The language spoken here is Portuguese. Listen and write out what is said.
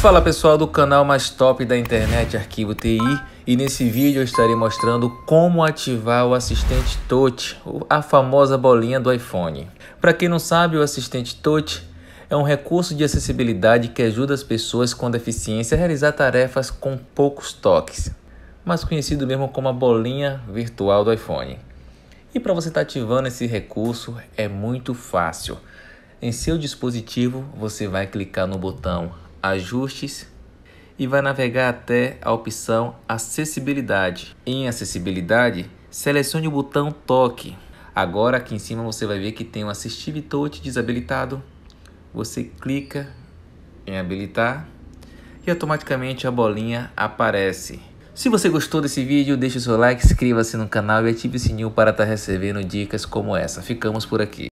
Fala pessoal do canal mais top da internet Arquivo TI e nesse vídeo eu estarei mostrando como ativar o assistente touch, a famosa bolinha do iPhone. Para quem não sabe, o assistente touch é um recurso de acessibilidade que ajuda as pessoas com deficiência a realizar tarefas com poucos toques, mais conhecido mesmo como a bolinha virtual do iPhone. E para você estar tá ativando esse recurso é muito fácil. Em seu dispositivo, você vai clicar no botão ajustes e vai navegar até a opção acessibilidade. Em acessibilidade, selecione o botão toque. Agora aqui em cima você vai ver que tem o Assistive Touch desabilitado. Você clica em habilitar e automaticamente a bolinha aparece. Se você gostou desse vídeo, deixe o seu like, inscreva-se no canal e ative o sininho para estar recebendo dicas como essa. Ficamos por aqui.